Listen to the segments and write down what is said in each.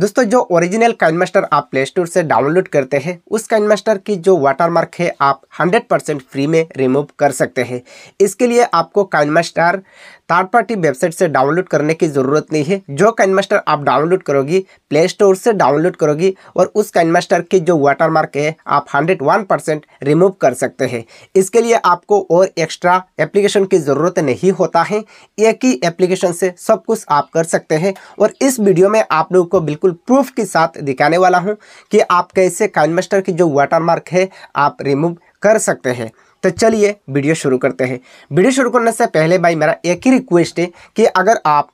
दोस्तों जो ओरिजिनल काइन आप प्ले स्टोर से डाउनलोड करते हैं उस काइन की जो वाटरमार्क है आप 100% फ्री में रिमूव कर सकते हैं इसके लिए आपको KineMaster third party website से डाउनलोड करने की जरूरत नहीं है जो काइन मास्टर आप डाउनलोड करोगी प्ले स्टोर से डाउनलोड करोगी और उस काइन मास्टर की जो वाटरमार्क है आप 101 परसेंट रिमूव कर सकते हैं इसके लिए आपको और एक्स्ट्रा एप्लीकेशन की ज़रूरत नहीं होता है एक ही एप्लीकेशन से सब कुछ आप कर सकते हैं और इस वीडियो में आप लोगों को बिल्कुल प्रूफ के साथ दिखाने वाला हूँ कि आप कैसे काइन मास्टर की जो मार्क है आप रिमूव कर सकते हैं तो चलिए वीडियो शुरू करते हैं वीडियो शुरू करने से पहले भाई मेरा एक ही रिक्वेस्ट है कि अगर आप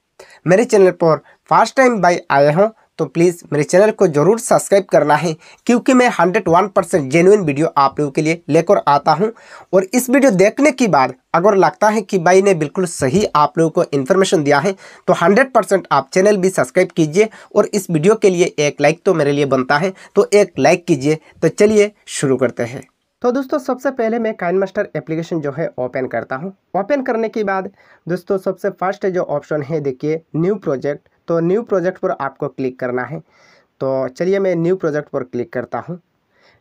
मेरे चैनल पर फर्स्ट टाइम भाई आए हों तो प्लीज़ मेरे चैनल को ज़रूर सब्सक्राइब करना है क्योंकि मैं hundred one percent genuine video आप लोगों के लिए लेकर आता हूं और इस वीडियो देखने के बाद अगर लगता है कि भाई ने बिल्कुल सही आप लोगों को इन्फॉर्मेशन दिया है तो हंड्रेड परसेंट आप चैनल भी सब्सक्राइब कीजिए और इस वीडियो के लिए एक लाइक तो मेरे लिए बनता है तो एक लाइक कीजिए तो चलिए शुरू करते हैं तो दोस्तों सबसे पहले मैं काइन मास्टर एप्लीकेशन जो है ओपन करता हूँ ओपन करने के बाद दोस्तों सबसे फर्स्ट जो ऑप्शन है देखिए न्यू प्रोजेक्ट तो न्यू प्रोजेक्ट पर आपको क्लिक करना है तो चलिए मैं न्यू प्रोजेक्ट पर क्लिक करता हूँ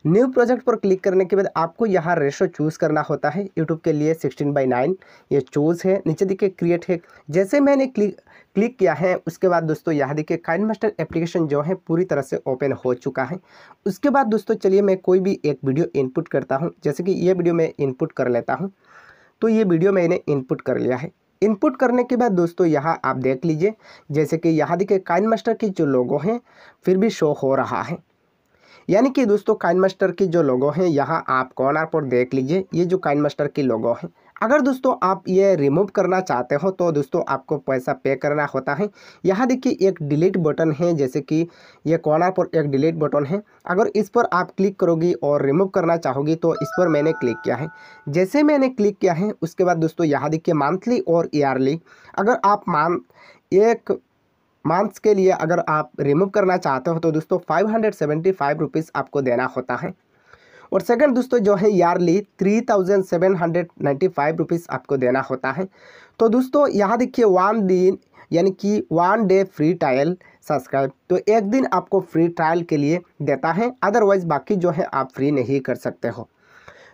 न्यू प्रोजेक्ट पर क्लिक करने के बाद आपको यहाँ रेशो चूज़ करना होता है यूट्यूब के लिए सिक्सटीन बाई नाइन ये चूज़ है नीचे देखिए क्रिएट है जैसे मैंने क्लिक क्लिक किया है उसके बाद दोस्तों यहाँ देखिए काइन मास्टर एप्लीकेशन जो है पूरी तरह से ओपन हो चुका है उसके बाद दोस्तों चलिए मैं कोई भी एक वीडियो इनपुट करता हूँ जैसे कि ये वीडियो मैं इनपुट कर लेता हूँ तो ये वीडियो मैंने इनपुट कर लिया है इनपुट करने के बाद दोस्तों यहाँ आप देख लीजिए जैसे कि यहाँ देखिए काइन मास्टर की जो लोगो हैं फिर भी शो हो रहा है यानी कि दोस्तों काइन मास्टर की जो लोगो हैं यहाँ आप कॉर्नर पर देख लीजिए ये जो काइन मास्टर की लोगो है अगर दोस्तों आप ये रिमूव करना चाहते हो तो दोस्तों आपको पैसा पे करना होता है यहाँ देखिए एक डिलीट बटन है जैसे कि ये कॉर्नर पर एक डिलीट बटन है अगर इस पर आप क्लिक करोगी और रिमूव करना चाहोगी तो इस पर मैंने क्लिक किया है जैसे मैंने क्लिक किया है उसके बाद दोस्तों यहाँ देखिए मंथली और ईयरली अगर आप मान एक मंथ्स के लिए अगर आप रिमूव करना चाहते हो तो दोस्तों five hundred seventy five rupees आपको देना होता है और सेकंड दोस्तों जो है yearly three thousand seven hundred ninety five rupees आपको देना होता है तो दोस्तों यहाँ देखिए वन दिन यानी कि one day free trial subscribe तो एक दिन आपको फ्री ट्रायल के लिए देता है अदरवाइज़ बाकी जो है आप फ्री नहीं कर सकते हो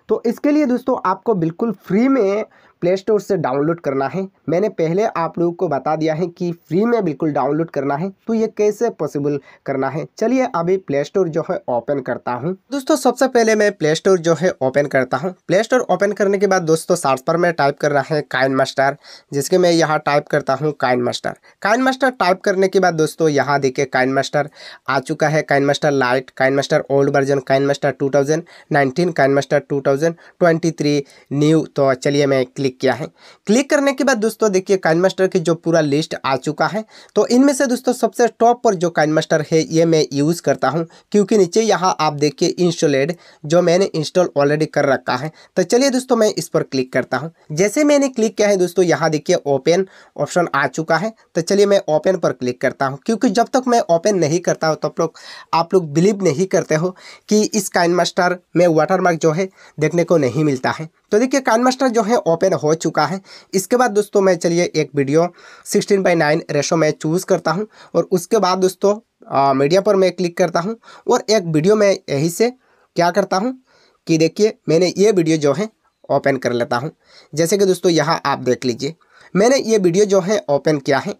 तो इसके लिए दोस्तों आपको बिल्कुल फ्री में प्ले स्टोर से डाउनलोड करना है मैंने पहले आप लोगों को बता दिया है कि फ्री में बिल्कुल डाउनलोड करना है तो ये कैसे पॉसिबल करना है चलिए अभी प्ले स्टोर जो है ओपन करता हूँ दोस्तों सबसे पहले मैं प्ले स्टोर जो है ओपन करता हूँ प्ले स्टोर ओपन करने के बाद दोस्तों सार्स पर मैं टाइप करना है काइन मास्टर जिसके मैं यहाँ टाइप करता हूँ KineMaster KineMaster type करने के बाद दोस्तों यहाँ देखिए काइन मास्टर आ चुका है KineMaster lite KineMaster old version KineMaster two thousand nineteen KineMaster two thousand twenty three new तो चलिए मैं क्लिक क्लिक किया है क्लिक करने के बाद दोस्तों देखिए काइन मास्टर की जो पूरा लिस्ट आ चुका है तो इनमें से दोस्तों सबसे टॉप पर जो काइन मास्टर है ये मैं यूज़ करता हूँ क्योंकि नीचे यहाँ आप देखिए इंस्टॉलेड जो मैंने इंस्टॉल ऑलरेडी कर रखा है तो चलिए दोस्तों मैं इस पर क्लिक करता हूँ जैसे मैंने क्लिक किया है दोस्तों यहाँ देखिए ओपन ऑप्शन आ चुका है तो चलिए मैं ओपन पर क्लिक करता हूँ क्योंकि जब तक मैं ओपन नहीं करता हूँ तब तक लोग आप लोग बिलीव नहीं करते हो कि इस काइन मास्टर में वाटरमार्क जो है देखने को नहीं मिलता है तो देखिए काइन मास्टर जो है ओपन हो चुका है इसके बाद दोस्तों मैं चलिए एक video sixteen by nine ratio में चूज़ करता हूँ और उसके बाद दोस्तों मीडिया पर मैं क्लिक करता हूँ और एक वीडियो मैं यहीं से क्या करता हूँ कि देखिए मैंने ये वीडियो जो है ओपन कर लेता हूँ जैसे कि दोस्तों यहाँ आप देख लीजिए मैंने ये वीडियो जो है ओपन किया है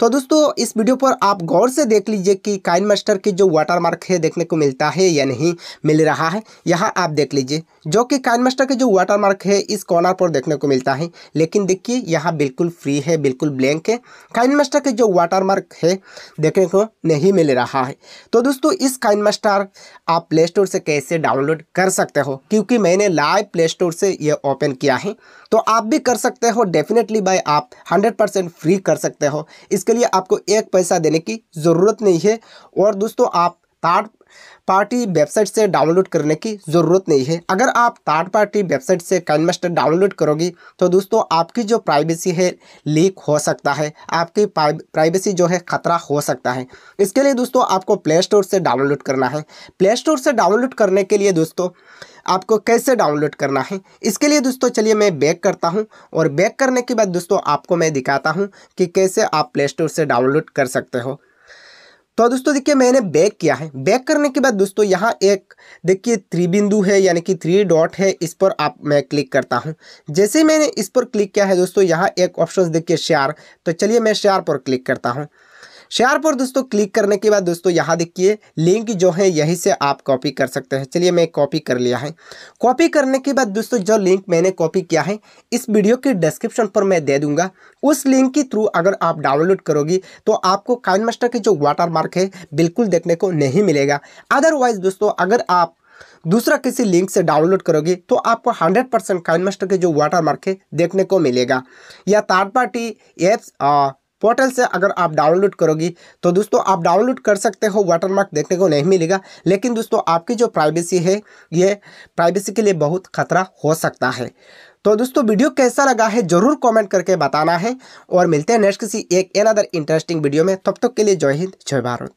तो दोस्तों इस वीडियो पर आप गौर से देख लीजिए कि काइन मास्टर की जो वाटर मार्क है देखने को मिलता है या नहीं मिल रहा है यहाँ आप देख लीजिए जो कि काइन मास्टर के जो वाटर मार्क है इस कॉर्नर पर देखने को मिलता है लेकिन देखिए यहाँ बिल्कुल फ्री है बिल्कुल ब्लैंक है काइन मास्टर के जो वाटर मार्क है देखने को नहीं मिल रहा है तो दोस्तों इस काइन मास्टर आप प्ले स्टोर से कैसे डाउनलोड कर सकते हो क्योंकि मैंने लाइव प्ले स्टोर से ये ओपन किया है तो आप भी कर सकते हो डेफिनेटली बाय आप 100% फ्री कर सकते हो इसके लिए आपको एक पैसा देने की ज़रूरत नहीं है और दोस्तों आप थर्ड पार्टी वेबसाइट से डाउनलोड करने की ज़रूरत नहीं है अगर आप थर्ड पार्टी वेबसाइट से कैन मास्टर डाउनलोड करोगी तो दोस्तों आपकी जो प्राइवेसी है लीक हो सकता है आपकी प्राइवेसी जो है खतरा हो सकता है इसके लिए दोस्तों आपको प्ले स्टोर से डाउनलोड करना है प्ले स्टोर से डाउनलोड करने के लिए दोस्तों आपको कैसे डाउनलोड करना है इसके लिए दोस्तों चलिए मैं बैक करता हूँ और बैक करने के बाद दोस्तों आपको मैं दिखाता हूँ कि कैसे आप प्ले स्टोर से डाउनलोड कर सकते हो तो दोस्तों देखिए मैंने बैक किया है बैक करने के बाद दोस्तों यहाँ एक देखिए थ्री बिंदु है यानी कि थ्री डॉट है इस पर आप मैं क्लिक करता हूँ जैसे ही मैंने इस पर क्लिक किया है दोस्तों यहाँ एक ऑप्शन देखिए शेयर तो चलिए मैं शेयर पर क्लिक करता हूँ शेयर पर दोस्तों क्लिक करने के बाद दोस्तों यहाँ देखिए लिंक जो है यहीं से आप कॉपी कर सकते हैं चलिए मैं कॉपी कर लिया है कॉपी करने के बाद दोस्तों जो लिंक मैंने कॉपी किया है इस वीडियो के डिस्क्रिप्शन पर मैं दे दूंगा उस लिंक के थ्रू अगर आप डाउनलोड करोगी तो आपको काइन मास्टर के जो वाटर मार्क है बिल्कुल देखने को नहीं मिलेगा अदरवाइज दोस्तों अगर आप दूसरा किसी लिंक से डाउनलोड करोगे तो आपको 100 परसेंट काइन मास्टर के जो वाटर मार्क है देखने को मिलेगा या थर्ड पार्टी एप्स पोर्टल से अगर आप डाउनलोड करोगी तो दोस्तों आप डाउनलोड कर सकते हो वाटरमार्क देखने को नहीं मिलेगा लेकिन दोस्तों आपकी जो प्राइवेसी है ये प्राइवेसी के लिए बहुत खतरा हो सकता है तो दोस्तों वीडियो कैसा लगा है जरूर कमेंट करके बताना है और मिलते हैं नेक्स्ट किसी एक एन अदर इंटरेस्टिंग वीडियो में तब तक के लिए जय हिंद जय भारत